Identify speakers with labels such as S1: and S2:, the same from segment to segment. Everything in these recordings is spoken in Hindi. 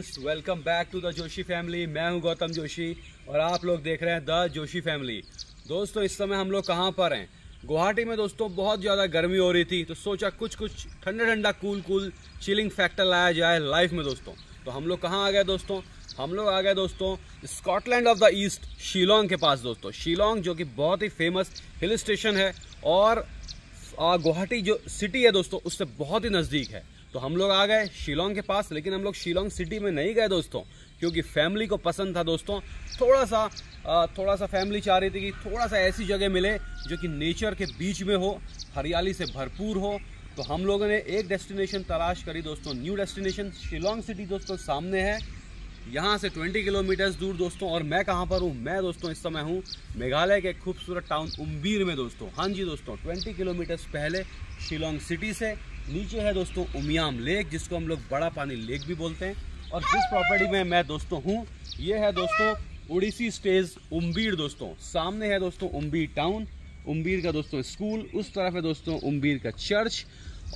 S1: friends welcome back to the Joshi family मैं हूं गौतम जोशी और आप लोग देख रहे हैं द जोशी फैमिली दोस्तों इस समय हम लोग कहां पर हैं गुवाहाटी में दोस्तों बहुत ज़्यादा गर्मी हो रही थी तो सोचा कुछ कुछ ठंडा ठंडा कूल कूल चिलिंग फैक्टर लाया जाए लाइफ में दोस्तों तो हम लोग कहाँ आ गए दोस्तों हम लोग आ गए दोस्तों Scotland of the East Shillong के पास दोस्तों शिलोंग जो कि बहुत ही फेमस हिल स्टेशन है और गुवाहाटी जो सिटी है दोस्तों उससे बहुत ही नज़दीक है तो हम लोग आ गए शिलोंग के पास लेकिन हम लोग शिलोंग सिटी में नहीं गए दोस्तों क्योंकि फैमिली को पसंद था दोस्तों थोड़ा सा थोड़ा सा फैमिली चाह रही थी कि थोड़ा सा ऐसी जगह मिले जो कि नेचर के बीच में हो हरियाली से भरपूर हो तो हम लोगों ने एक डेस्टिनेशन तलाश करी दोस्तों न्यू डेस्टिनेशन शिलोंग सिटी दोस्तों सामने है यहाँ से 20 किलोमीटर्स दूर दोस्तों और मैं कहाँ पर हूँ मैं दोस्तों इस समय हूँ मेघालय के खूबसूरत टाउन उम्बीर में दोस्तों हाँ जी दोस्तों 20 किलोमीटर्स पहले शिलोंग सिटी से नीचे है दोस्तों उमियाम लेक जिसको हम लोग बड़ा पानी लेक भी बोलते हैं और जिस प्रॉपर्टी में मैं दोस्तों हूँ ये है दोस्तों उड़ीसी स्टेज उम्बीर दोस्तों सामने है दोस्तों उम्बीर टाउन उम्बीर का दोस्तों स्कूल उस तरफ है दोस्तों उम्बीर का चर्च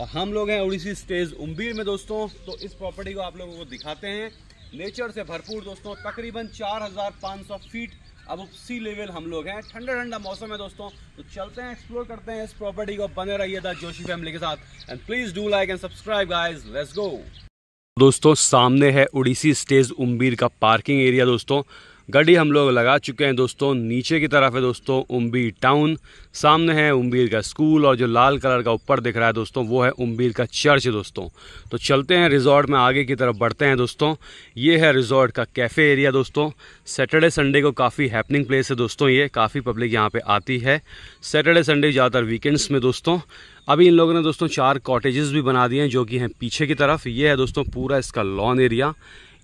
S1: और हम लोग हैं उड़ीसी स्टेज उम्बीर में दोस्तों तो इस प्रॉपर्टी को आप लोगों को दिखाते हैं नेचर से भरपूर दोस्तों तकरीबन 4,500 फीट अब सी लेवल हम लोग हैं ठंडा ठंडा मौसम है दोस्तों तो चलते हैं एक्सप्लोर करते हैं इस प्रॉपर्टी को बने रहिए द जोशी फैमिली के साथ and please do like and subscribe guys let's go दोस्तों सामने है उड़ीसी स्टेज उम्बीर का पार्किंग एरिया दोस्तों गाड़ी हम लोग लगा चुके हैं दोस्तों नीचे की तरफ है दोस्तों उम्बीर टाउन सामने है उम्बीर का स्कूल और जो लाल कलर का ऊपर दिख रहा है दोस्तों वो है उम्बीर का चर्च दोस्तों तो चलते हैं रिजॉर्ट में आगे की तरफ बढ़ते हैं दोस्तों ये है रिजॉर्ट का कैफ़े एरिया दोस्तों सैटरडे संडे को काफ़ी हैपनिंग प्लेस है दोस्तों ये काफ़ी पब्लिक यहाँ पर आती है सैटरडे संडे ज़्यादातर वीकेंड्स में दोस्तों अभी इन लोगों ने दोस्तों चार कॉटेजेस भी बना दिए हैं जो कि हैं पीछे की तरफ ये है दोस्तों पूरा इसका लॉन एरिया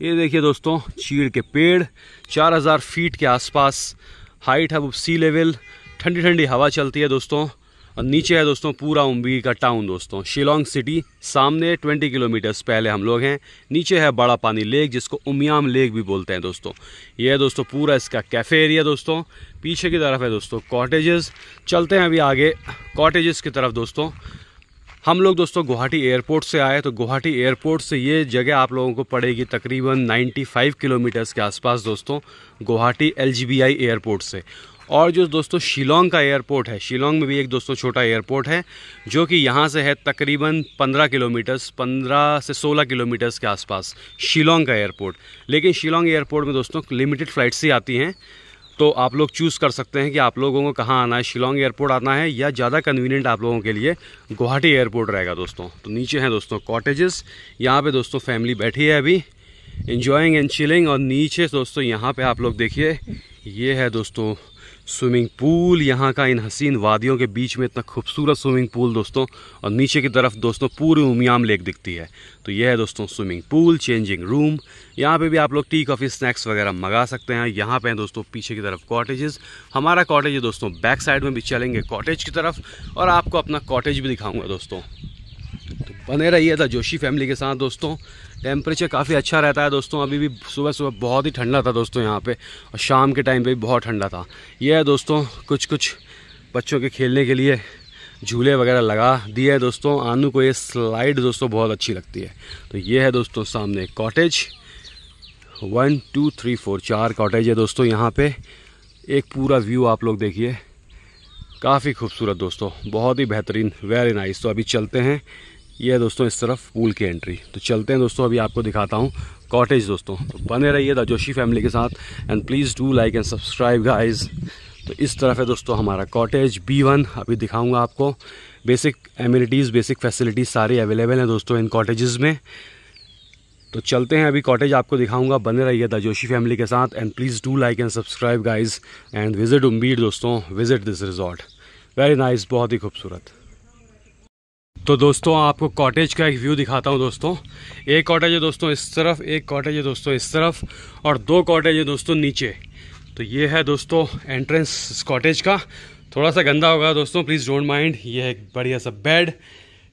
S1: ये देखिए दोस्तों चीड़ के पेड़ 4000 फीट के आसपास हाइट है वो सी लेवल ठंडी ठंडी हवा चलती है दोस्तों और नीचे है दोस्तों पूरा उम्बी का टाउन दोस्तों शिलोंग सिटी सामने 20 किलोमीटर्स पहले हम लोग हैं नीचे है बड़ा पानी लेक जिसको उमियाम लेक भी बोलते हैं दोस्तों ये है दोस्तों पूरा इसका कैफ़े एरिया दोस्तों पीछे की तरफ है दोस्तों कॉटेजेस चलते हैं अभी आगे कॉटेजेस की तरफ दोस्तों हम लोग दोस्तों गुवाहाटी एयरपोर्ट से आए तो गुवाहाटी एयरपोर्ट से ये जगह आप लोगों को पड़ेगी तकरीबन 95 किलोमीटर्स के आसपास दोस्तों गुवाहाटी एल एयरपोर्ट से और जो दोस्तों शिलोंग का एयरपोर्ट है शिलोंग में भी एक दोस्तों छोटा एयरपोर्ट है जो कि यहाँ से है तकरीबन 15 किलोमीटर्स 15 से 16 किलोमीटर्स के आसपास शिलोंग का एयरपोर्ट लेकिन शिलोंग एयरपोर्ट में दोस्तों लिमिटेड फ़्लाइट्स ही आती हैं तो आप लोग चूज़ कर सकते हैं कि आप लोगों को कहाँ आना है शिलोंग एयरपोर्ट आना है या ज़्यादा कन्वीनियंट आप लोगों के लिए गुवाहाटी एयरपोर्ट रहेगा दोस्तों तो नीचे हैं दोस्तों कॉटेजेस यहाँ पे दोस्तों फैमिली बैठी है अभी इन्जॉइंग एंड चिलिंग और नीचे दोस्तों यहाँ पे आप लोग देखिए ये है दोस्तों स्विमिंग पूल यहाँ का इन हसीन वादियों के बीच में इतना खूबसूरत स्विमिंग पूल दोस्तों और नीचे की तरफ दोस्तों पूरी उमियाम लेक दिखती है तो यह है दोस्तों स्विमिंग पूल चेंजिंग रूम यहाँ पे भी आप लोग टी कॉफ़ी स्नैक्स वगैरह मंगा सकते हैं यहाँ पे हैं दोस्तों पीछे की तरफ कॉटेजेस हमारा कॉटेज है दोस्तों बैक साइड में भी चलेंगे कॉटेज की तरफ और आपको अपना कॉटेज भी दिखाऊँगा दोस्तों बने रहिए था जोशी फैमिली के साथ दोस्तों टेम्परेचर काफ़ी अच्छा रहता है दोस्तों अभी भी सुबह सुबह बहुत ही ठंडा था दोस्तों यहाँ पे और शाम के टाइम पे भी बहुत ठंडा था ये है दोस्तों कुछ कुछ बच्चों के खेलने के लिए झूले वगैरह लगा दिए है दोस्तों आनू को ये स्लाइड दोस्तों बहुत अच्छी लगती है तो ये है दोस्तों सामने cottage one two three four चार कॉटेज है दोस्तों यहाँ पर एक पूरा व्यू आप लोग देखिए काफ़ी खूबसूरत दोस्तों बहुत ही बेहतरीन वेरी नाइस तो अभी चलते हैं ये है दोस्तों इस तरफ पूल की एंट्री तो चलते हैं दोस्तों अभी आपको दिखाता हूँ कॉटेज दोस्तों तो बने रहिए द जोशी फैमिली के साथ and please do like and subscribe guys तो इस तरफ है दोस्तों हमारा कॉटेज बी वन अभी दिखाऊंगा आपको बेसिक एम्यूनिटीज़ बेसिक फैसिलिटीज़ सारी अवेलेबल हैं दोस्तों इन कॉटेज़ में तो चलते हैं अभी कॉटेज आपको दिखाऊंगा बने रहिए द जोशी फैमिली के साथ and please do like and subscribe guys and visit उम्बीड दोस्तों visit this resort very nice बहुत ही खूबसूरत तो दोस्तों आपको कॉटेज का एक व्यू दिखाता हूँ दोस्तों एक कॉटेज है दोस्तों इस तरफ एक कॉटेज है दोस्तों इस तरफ और दो कॉटेज है दोस्तों नीचे तो ये है दोस्तों एंट्रेंस इस कॉटेज का थोड़ा सा गंदा होगा दोस्तों प्लीज़ डोंट माइंड ये है बढ़िया सा बेड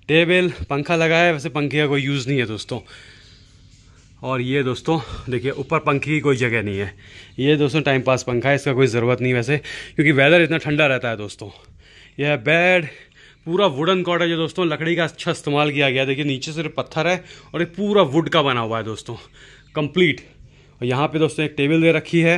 S1: टेबल पंखा लगा है वैसे पंखे का कोई यूज़ नहीं है दोस्तों और ये दोस्तों देखिए ऊपर पंखे की कोई जगह नहीं है ये दोस्तों टाइम पास पंखा है इसका कोई ज़रूरत नहीं वैसे क्योंकि वेदर इतना ठंडा रहता है दोस्तों यह बेड पूरा वुडन कॉट है दोस्तों लकड़ी का अच्छा इस्तेमाल किया गया देखिए नीचे सिर्फ पत्थर है और ये पूरा वुड का बना हुआ है दोस्तों कंप्लीट और यहाँ पे दोस्तों एक टेबल दे रखी है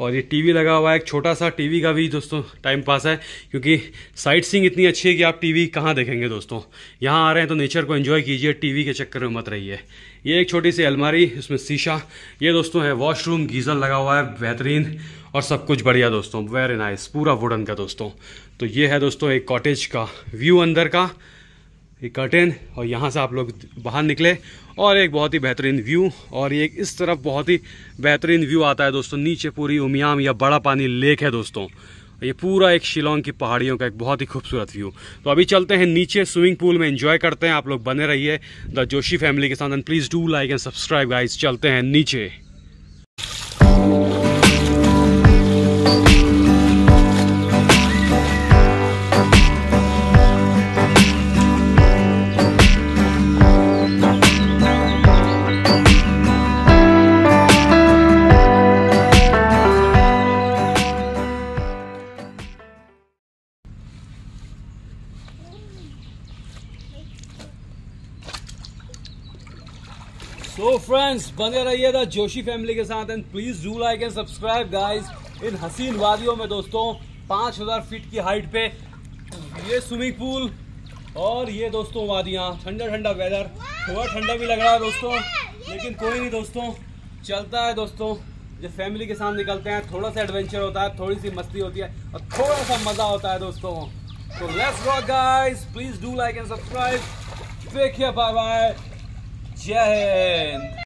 S1: और ये टीवी लगा हुआ है एक छोटा सा टीवी का भी दोस्तों टाइम पास है क्योंकि साइट सीइंग इतनी अच्छी है कि आप टीवी कहाँ देखेंगे दोस्तों यहाँ आ रहे हैं तो नेचर को एंजॉय कीजिए टीवी के चक्कर में मत रहिए ये एक छोटी सी अलमारी इसमें शीशा ये दोस्तों है वॉशरूम गीज़र लगा हुआ है बेहतरीन और सब कुछ बढ़िया दोस्तों वेरी नाइस पूरा वुडन का दोस्तों तो ये है दोस्तों एक कॉटेज का व्यू अंदर का ये कर्टेन और यहाँ से आप लोग बाहर निकले और एक बहुत ही बेहतरीन व्यू और ये इस तरफ बहुत ही बेहतरीन व्यू आता है दोस्तों नीचे पूरी उमियाम या बड़ा पानी लेक है दोस्तों ये पूरा एक शिलोंग की पहाड़ियों का एक बहुत ही खूबसूरत व्यू तो अभी चलते हैं नीचे स्विमिंग पूल में एंजॉय करते हैं आप लोग बने रहिए द जोशी फैमिली के साथ and please do like and subscribe guys चलते हैं नीचे सो फ्रेंड्स बने रहिएगा जोशी फैमिली के साथ and please do like and subscribe guys इन हसीन वादियों में दोस्तों 5000 फीट की हाइट पे ये स्विमिंग पूल और ये दोस्तों वादियाँ ठंडा ठंडा वेदर थोड़ा ठंडा भी लग रहा है दोस्तों लेकिन कोई नहीं दोस्तों चलता है दोस्तों जब फैमिली के साथ निकलते हैं थोड़ा सा एडवेंचर होता है थोड़ी सी मस्ती होती है और थोड़ा सा मज़ा होता है दोस्तों तो let's go guys please do like and subscribe देखिए बाय बाय जय हिंद